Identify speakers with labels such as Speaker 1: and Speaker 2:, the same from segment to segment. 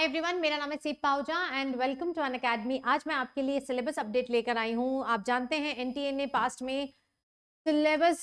Speaker 1: every everyone मेरा नाम है Seep Pahuja and welcome to Unacademy आज मैं आपके लिए सिलेबस अपडेट लेकर आई हूँ आप जानते हैं एनटीए ने पास्ट में सिलेबस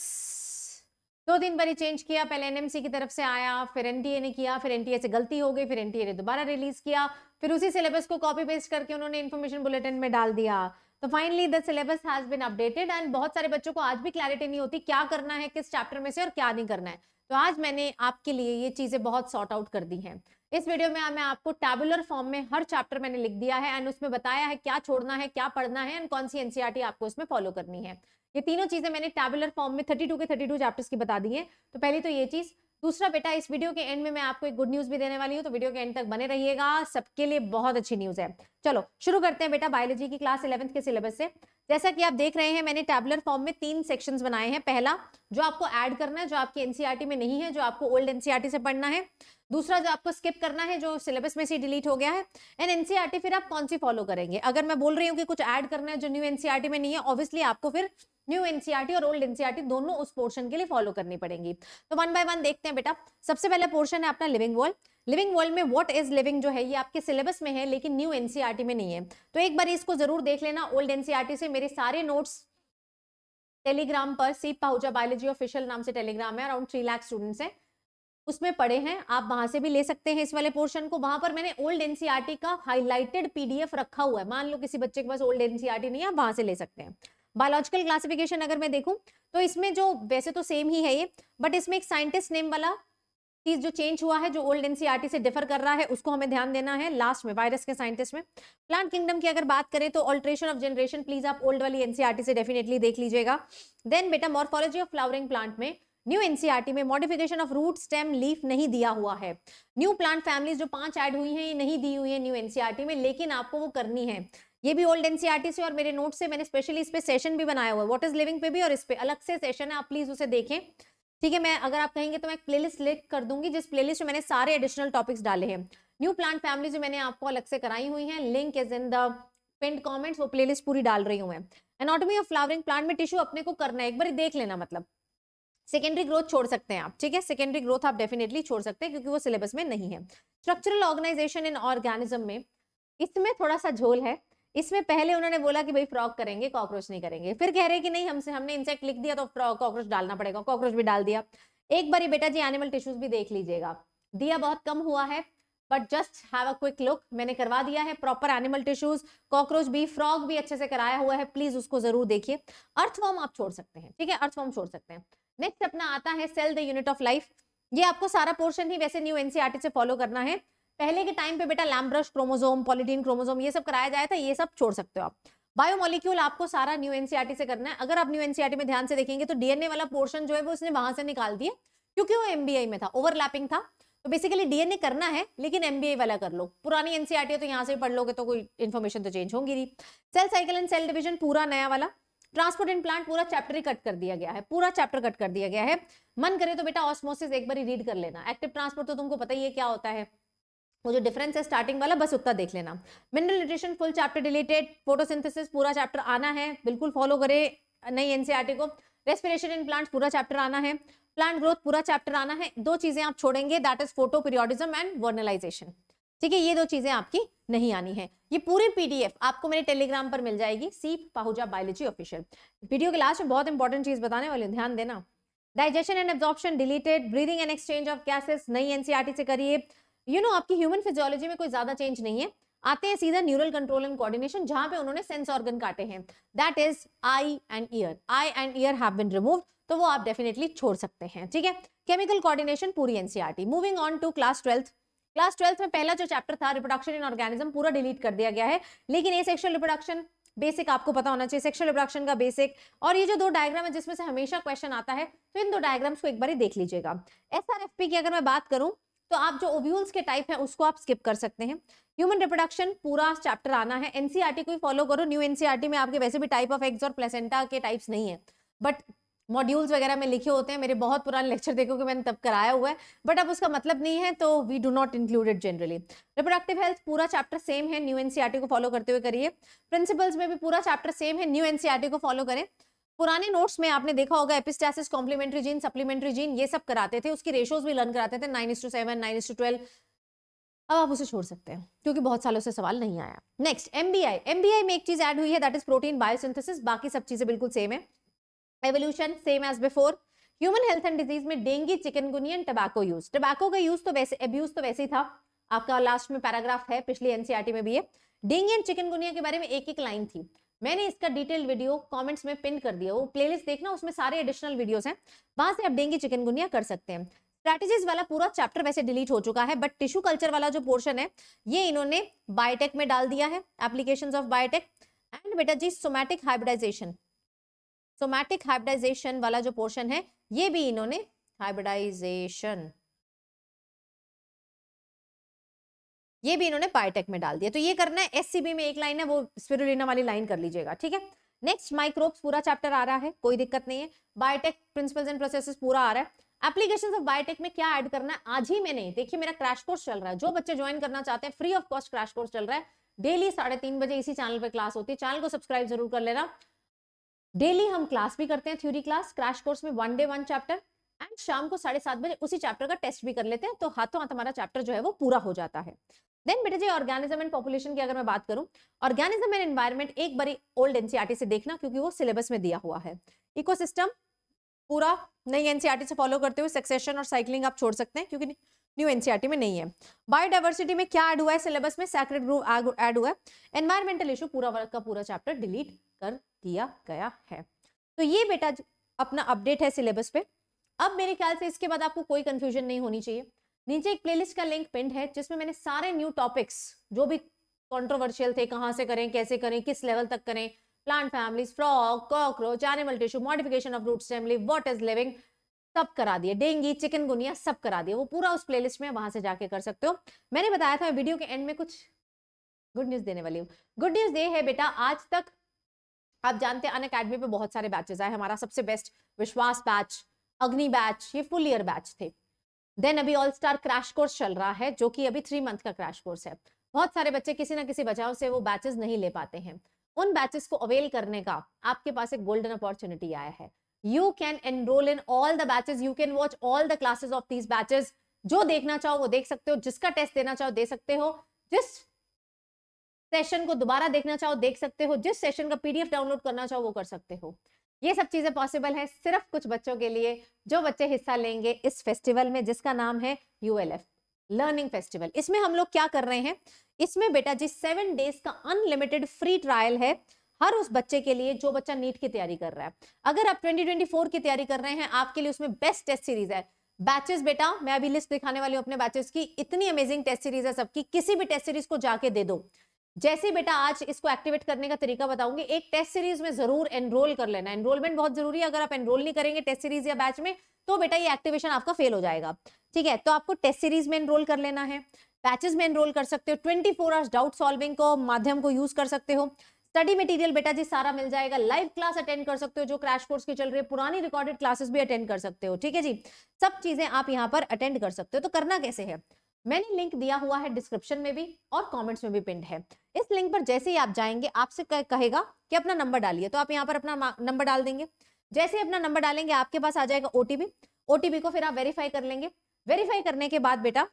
Speaker 1: दो पर ही चेंज किया पहले एनएमसी की तरफ से आया फिर एन ने किया फिर एन से गलती हो गई फिर एन ने दोबारा रिलीज किया फिर उसी सिलेबस को कॉपी पेस्ट करके उन्होंने इन्फॉर्मेशन बुलेटिन में डाल दिया तो finally the syllabus has been updated and बहुत सारे बच्चों को आज भी क्लैरिटी नहीं होती क्या करना है किस चैप्टर में से और क्या नहीं करना है तो आज मैंने आपके लिए ये चीजें बहुत सॉर्ट आउट कर दी हैं इस वीडियो में मैं आपको टेबुलर फॉर्म में हर चैप्टर मैंने लिख दिया है एंड उसमें बताया है क्या छोड़ना है क्या पढ़ना है एंड कौन सी एनसीआरटी e आपको उसमें फॉलो करनी है ये तीनों चीजें मैंने टेबुलर फॉर्म में टू के टू चैप्टर्स की बता दी है तो पहले तो ये चीज़ दूसरा बेटा इस वीडियो के एंड में मैं आपको एक गुड न्यूज भी देने वाली हूँ तो वीडियो के एंड तक बने रहिएगा सबके लिए बहुत अच्छी न्यूज है चलो शुरू करते हैं बेटा बायोलॉजी की क्लास इलेवंथ के सिलेबस से जैसा कि आप देख रहे हैं मैंने टैबलर फॉर्म में तीन सेक्शंस बनाए हैं पहला जो आपको ऐड करना है जो आपकी एनसीईआरटी e में नहीं है जो आपको ओल्ड एनसीईआरटी e से पढ़ना है दूसरा जो आपको स्किप करना है जो सिलेबस में से डिलीट हो गया है एंड एनसीईआरटी e फिर आप कौन सी फॉलो करेंगे अगर मैं बोल रही हूँ कि कुछ ऐड करना है जो न्यू एनसीईआरटी में नहीं है ऑब्वियसली आपको फिर न्यू एनसीआरटी e और ओल्ड एनसीआरटी e दोनों उस पोर्शन के लिए फॉलो करनी पड़ेंगी तो वन बाय वन देखते हैं बेटा सबसे पहला पोर्शन है अपना लिविंग वॉल लिविंग वर्ल्ड में व्हाट इज लिविंग जो है ये आपके सिलेबस में है लेकिन न्यू एनसीआरटी e में नहीं है तो एक बार इसको जरूर देख लेना ओल्ड एनसीआरटी से मेरे सारे नोट्स टेलीग्राम पर सीप पाहुजा बायोलॉजी ऑफिशियल नाम से टेलीग्राम है अराउंड थ्री लाख स्टूडेंट्स हैं उसमें पढ़े हैं आप वहां से भी ले सकते हैं इस वाले पोर्शन को वहां पर मैंने ओल्ड एनसीआरटी का हाईलाइटेड पीडीएफ रखा हुआ है मान लो किसी बच्चे के पास ओल्ड एनसीआरटी नहीं है आप वहां से ले सकते हैं बायोलॉजिकल क्लासिफिकेशन अगर मैं देखूं तो इसमें जो वैसे तो सेम ही है ये बट इसमें एक साइंटिस्ट नेम वाला चीज जो चेंज हुआ है जो ओल्ड एनसीईआरटी e से डिफर कर रहा है उसको हमें ध्यान देना है लास्ट में वायरस के साइंटिस्ट में प्लांट किंगडम की अगर बात करें तो ऑल्ट्रेशन ऑफ जनरेशन प्लीज आप ओल्ड वाली एनसीईआरटी e से डेफिनेटली देख लीजिएगा देन बेटा मॉर्फोलॉजी ऑफ फ्लावरिंग प्लांट में न्यू एनसीईआरटी e में modification of root stem leaf नहीं दिया हुआ है न्यू प्लांट फैमिलीज जो पांच ऐड हुई हैं ये नहीं दी हुई है न्यू एनसीईआरटी में लेकिन आपको वो करनी है ये भी ओल्ड e से और मेरे नोट से मैंने स्पेशली इस पे सेशन भी बनाया हुआ है वॉट इज लिविंग पे भी और इस पर अलग से सेशन है आप प्लीज उसे देखें ठीक है मैं अगर आप कहेंगे तो मैं एक लिस्ट लिख कर दूंगी जिस लिस्ट में मैंने सारे एडिशनल टॉपिक्स डाले हैं न्यू प्लांट फैमिली जो मैंने आपको अलग से कराई हुई है link is in the pinned comments वो प्ले पूरी डाल रही हूँ मैं एनोटमी ऑफ फ्लावरिंग प्लांट में टिश्यू अपने को करना है एक बार देख लेना मतलब सेकेंडरी ग्रोथ छोड़ सकते हैं आप ठीक है सेकेंडरी ग्रोथ आप डेफिनेटली छोड़ सकते हैं क्योंकि वो सिलेबस में नहीं है स्ट्रक्चरल ऑर्गेनाइजेशन इन ऑर्गेनिज्म में इसमें थोड़ा सा झोल है इसमें पहले उन्होंने बोला कि भाई फ्रॉक करेंगे कॉकरोच नहीं करेंगे फिर कह रहे कि नहीं हमसे हमने इंसेक्ट लिख दिया तो फ्रॉक कॉकरोच डालना पड़ेगा कॉकरोच भी डाल दिया एक बार बेटा जी एनिमल टिश्यूज भी देख लीजिएगा दिया बहुत कम हुआ है but just have a quick look मैंने करवा दिया है प्रॉपर एनिमल टिश्यूज कॉकरोच भी फ्रॉग भी अच्छे से कराया हुआ है प्लीज उसको जरूर देखिए अर्थवॉर्म आप छोड़ सकते हैं ठीक है अर्थवॉर्म छोड़ सकते हैं नेक्स्ट अपना आता है cell the unit of life ये आपको सारा पोर्शन ही वैसे न्यू एनसीआरटी e से फॉलो करना है पहले के टाइम पे बेटा लैम्ब्रश क्रोमोजोम पॉलिटीन क्रोमोजोम ये सब कराया जाए था तो ये सब छोड़ सकते हो आप बायोमोलिक्यूल आपको सारा न्यू एनसीआरटी e से करना है अगर आप न्यू एनसीआरटी e में ध्यान से देखेंगे तो डीएनए वाला पोर्शन जो है वो उसने वहां से निकाल दिए क्योंकि वो एमबीआई में था ओवरलैपिंग था तो बेसिकली डीएनए करना है लेकिन एमबीआई वाला कर लो पुरानी एनसीआरटी e तो यहाँ से पढ़ लोगे तो कोई इन्फॉर्मेशन तो चेंज होंगी नहीं cell cycle and cell division पूरा नया वाला ट्रांसपोर्ट एंड प्लांट पूरा चैप्टर ही कट कर दिया गया है पूरा चैप्टर कट कर दिया गया है मन करे तो बेटा ऑस्मोसिस एक बार रीड कर लेना एक्टिव ट्रांसपोर्ट तो तुमको पता ही है क्या होता है वो जो डिफरेंस है स्टार्टिंग वाला बस उतना देख लेना mineral nutrition full chapter deleted photosynthesis पूरा चैप्टर आना है बिल्कुल फॉलो करे नई एनसीईआरटी e को रेस्पिरेशन इन प्लांट्स पूरा चैप्टर आना है प्लांट ग्रोथ पूरा चैप्टर आना है दो चीजें आप छोड़ेंगे that is photoperiodism and vernalisation ठीक है ये दो चीजें आपकी नहीं आनी है ये पूरी पीडीएफ आपको मेरे टेलीग्राम पर मिल जाएगी Seep Pahuja biology official video के लास्ट में बहुत इंपॉर्टेंट चीज बताने वाले ध्यान देना digestion and absorption deleted breathing and exchange of gases नई एनसीआरटी e से करिए यू नो आपकी ह्यूमन फिजियोलॉजी में कोई ज्यादा चेंज नहीं है आते हैं सीधा न्यूरल कंट्रोल एंड कोऑर्डिनेशन जहां पे उन्होंने सेंस ऑर्गन काटे हैं that is eye and ear eye and ear have been removed तो वो आप डेफिनेटली छोड़ सकते हैं ठीक है केमिकल कोऑर्डिनेशन पूरी NCERT moving on to class 12th class 12th में पहला जो चैप्टर था रिप्रोडक्शन इन ऑर्गेनिज्म पूरा डिलीट कर दिया गया है लेकिन ए सेक्शुअल रिप्रोडक्शन बेसिक आपको पता होना चाहिए सेक्सुअल रिप्रोडक्शन का बेसिक और ये जो दो डायग्राम है जिसमें से हमेशा क्वेश्चन आता है तो इन दो डायग्राम्स को एक बार देख लीजिएगा एसआरएफपी की अगर मैं बात करूं तो आप जो ओव्यूल्स के टाइप है उसको आप स्किप कर सकते हैं ह्यूमन रिप्रोडक्शन पूरा चैप्टर आना है एनसीआरटी e को भी फॉलो करो न्यू एनसीआरटी e में आपके वैसे भी टाइप ऑफ एग्स और प्लेसेंटा के टाइप्स नहीं है बट मॉड्यूल्स वगैरह में लिखे होते हैं मेरे बहुत पुराने लेक्चर देखो कि मैंने तब कराया हुआ है बट अब उसका मतलब नहीं है तो we do not included generally reproductive health पूरा चैप्टर सेम है न्यू एनसीआरटी e को फॉलो करते हुए करिए प्रिंसिपल्स में भी पूरा चैप्टर सेम है न्यू एनसीआरटी को फॉलो करें पुराने नोट्स में आपने देखा होगा epistasis complementary gene supplementary gene ये सब कराते थे उसकी रेशोज भी लर्न कराते थे nine to seven nine to twelve अब आप उसे छोड़ सकते हैं क्योंकि बहुत सालों से सवाल नहीं आया नेक्स्ट एमबीआई एमबीआई में एक चीज ऐड हुई है दैट इज प्रोटीन बायोसिंथेसिस बाकी सब चीजें बिल्कुल सेम है evolution same as before human health and disease में dengue chikungunya and tobacco use tobacco का यूज तो वैसे अब्यूज तो वैसे ही था आपका लास्ट में पैराग्राफ है पिछली एनसीआरटी e में भी है डेंगी एंड चिकनगुनिया के बारे में एक एक लाइन थी मैंने इसका डिटेल वीडियो कमेंट्स में पिन कर दिया वो प्लेलिस्ट देखना उसमें सारे एडिशनल वीडियोस हैं वहां से आप डेंगी चिकनगुनिया कर सकते हैं स्ट्रैटेजीज वाला पूरा चैप्टर वैसे डिलीट हो चुका है बट टिश्यू कल्चर वाला जो पोर्शन है ये इन्होंने बायोटेक में डाल दिया है एप्लीकेशन ऑफ बायोटेक एंड बेटा जी सोमैटिक हाइब्रिडाइजेशन सोमैटिक हाइब्रिडाइजेशन वाला जो पोर्शन है ये भी इन्होंने हाइब्रिडाइजेशन ये भी इन्होंने बायोटेक में डाल दिया तो ये करना है एससीबी में एक लाइन है वो स्पिरुलिना वाली लाइन कर लीजिएगा ठीक है नेक्स्ट माइक्रोब्स पूरा चैप्टर आ रहा है कोई दिक्कत नहीं है बायोटेक प्रिंसिपल्स एंड प्रोसेसेस पूरा आ रहा है एप्लीकेशन ऑफ बायोटेक में क्या ऐड करना है आज ही में नहीं देखिए मेरा क्रैश कोर्स चल रहा है जो बच्चे ज्वाइन करना चाहते हैं free of cost crash course चल रहा है डेली साढ़े तीन बजे इसी चैनल पर क्लास होती है चैनल को सब्सक्राइब जरूर कर लेना डेली हम क्लास भी करते हैं थ्योरी क्लास क्रैश कोर्स में one day one chapter and शाम को साढ़े सात बजे उसी चैप्टर का टेस्ट भी कर लेते हैं तो हाथों हाथ हमारा चैप्टर जो है वो पूरा हो जाता है देन बेटे जी ऑर्गेनिज्म एंड पॉपुलेशन की अगर मैं बात करूं ऑर्गेनिज्म एंड एनवायरमेंट एक बड़ी ओल्ड एनसीआरटी e से देखना क्योंकि वो सिलेबस में दिया हुआ है इकोसिस्टम पूरा नई एनसीआरटी e से फॉलो करते हुए सक्सेशन और साइकिलिंग आप छोड़ सकते हैं क्योंकि न्यू एनसीआरटी e में नहीं है बायोडाइवर्सिटी में क्या ऐड हुआ है सिलेबस में सैक्रेड ग्रुप ऐड हुआ है एनवायरमेंटल इशू पूरा वर्क का पूरा चैप्टर डिलीट कर दिया गया है तो ये बेटा अपना अपडेट है सिलेबस पे अब मेरे ख्याल से इसके बाद आपको कोई कंफ्यूजन नहीं होनी चाहिए नीचे एक प्लेलिस्ट का लिंक पिंड है जिसमें मैंने सारे न्यू टॉपिक्स जो भी कंट्रोवर्शियल थे कहाँ से करें कैसे करें किस लेवल तक करें plant families frog cockroach animal tissue modification of root family what is living सब करा दिए डेंगी चिकन गुनिया सब करा दिए वो पूरा उस प्लेलिस्ट में वहां से जाके कर सकते हो मैंने बताया था वीडियो के एंड में कुछ गुड न्यूज देने वाली हूँ गुड न्यूज ये है बेटा आज तक आप जानते हैं अन अकेडमी पे बहुत सारे बैचेस आए हमारा सबसे बेस्ट विश्वास बैच अग्नि बैच ये फुल ईयर बैच थे देन अभी ऑल स्टार क्रैश कोर्स चल रहा है जो कि अभी थ्री मंथ का क्रैश कोर्स है बहुत सारे बच्चे किसी ना किसी बचाव से वो बैचेस नहीं ले पाते हैं उन बैचेस को अवेल करने का आपके पास एक गोल्डन अपॉर्चुनिटी आया है you can enrol in all the batches you can watch all the classes of these batches जो देखना चाहो वो देख सकते हो जिसका टेस्ट देना चाहो दे सकते हो जिस सेशन को दोबारा देखना चाहो देख सकते हो जिस सेशन का पीडीएफ डाउनलोड करना चाहो वो कर सकते हो ये सब चीजें पॉसिबल है सिर्फ कुछ बच्चों के लिए जो बच्चे हिस्सा लेंगे इस फेस्टिवल में जिसका नाम है यूएलएफ लर्निंग फेस्टिवल इसमें हम लोग क्या कर रहे हैं इसमें बेटा जी सेवन डेज का अनलिमिटेड फ्री ट्रायल है हर उस बच्चे के लिए जो बच्चा नीट की तैयारी कर रहा है अगर आप 2024 की तैयारी कर रहे हैं आपके लिए उसमें बेस्ट टेस्ट सीरीज है बैचेस बेटा मैं अभी लिस्ट दिखाने वाली हूँ अपने बैचेस की इतनी अमेजिंग टेस्ट सीरीज है सबकी किसी भी टेस्ट सीरीज को जाके दे दो जैसे बेटा आज इसको एक्टिवेट करने का तरीका बताऊंगी एक टेस्ट सीरीज में जरूर एनरोल कर लेना एनरोलमेंट बहुत जरूरी है अगर आप एनरोल नहीं करेंगे टेस्ट सीरीज या बैच में तो बेटा ये एक्टिवेशन आपका फेल हो जाएगा ठीक है तो आपको टेस्ट सीरीज में एनरोल कर लेना है बैचेस में एनरोल कर सकते हो twenty four hours doubt solving को माध्यम को यूज कर सकते हो स्टडी मटेरियल बेटा जी सारा मिल जाएगा लाइव क्लास अटेंड कर सकते हो जो क्रैश कोर्स की चल रही है पुरानी रिकॉर्डेड क्लासेस भी अटेंड कर सकते हो ठीक है जी सब चीजें आप यहाँ पर अटेंड कर सकते हो तो करना कैसे है मैंने लिंक दिया हुआ है डिस्क्रिप्शन में भी और कमेंट्स में भी पिंड है इस लिंक पर जैसे ही आप जाएंगे आपसे कहेगा कि अपना नंबर डालिए तो आप यहाँ पर अपना नंबर डाल देंगे जैसे ही अपना नंबर डालेंगे आपके पास आ जाएगा ओटीपी ओटीपी को फिर आप वेरीफाई कर लेंगे वेरीफाई करने के बाद बेटा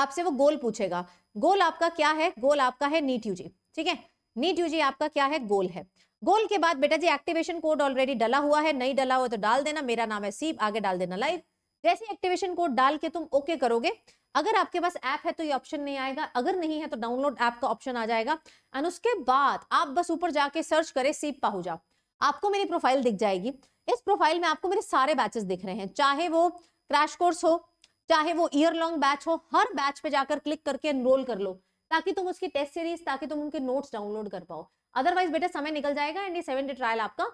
Speaker 1: आपसे वो गोल पूछेगा गोल आपका क्या है गोल आपका है नीट यूजी ठीक है नीट यूजी आपका क्या है गोल है गोल के बाद बेटा जी एक्टिवेशन कोड ऑलरेडी डाला हुआ है नहीं डाला हुआ तो डाल देना मेरा नाम है सीप आगे डाल देना लाइव जैसे एक्टिवेशन कोड डाल के तुम ओके करोगे अगर आपके पास ऐप है तो ये ऑप्शन नहीं आएगा अगर नहीं है तो डाउनलोड ऐप का ऑप्शन आ जाएगा एंड उसके बाद आप बस ऊपर जाके सर्च करें सीप पाहुजा आपको मेरी प्रोफाइल दिख जाएगी इस प्रोफाइल में आपको मेरे सारे बैचेस दिख रहे हैं चाहे वो क्रैश कोर्स हो चाहे वो ईयर लॉन्ग बैच हो हर बैच पे जाकर क्लिक करके एनरोल कर लो ताकि तुम उसकी टेस्ट सीरीज ताकि तुम उनके नोट्स डाउनलोड कर पाओ अदरवाइज बेटा समय निकल जाएगा एंड ये सेवन डे ट्रायल आपका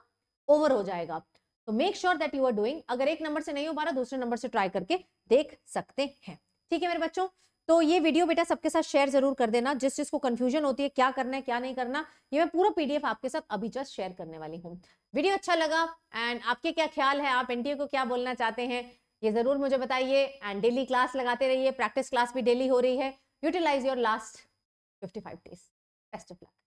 Speaker 1: ओवर हो जाएगा तो make sure that you are doing अगर एक नंबर से नहीं हो पा रहा दूसरे नंबर से ट्राई करके देख सकते हैं ठीक है मेरे बच्चों तो ये वीडियो बेटा सबके साथ शेयर जरूर कर देना जिस चीज को कंफ्यूजन होती है क्या करना है क्या नहीं करना ये मैं पूरा पीडीएफ आपके साथ अभी जस्ट शेयर करने वाली हूँ वीडियो अच्छा लगा एंड आपके क्या ख्याल है आप एनटीए को क्या बोलना चाहते हैं ये जरूर मुझे बताइए एंड डेली क्लास लगाते रहिए प्रैक्टिस क्लास भी डेली हो रही है utilise your last fifty five days best of luck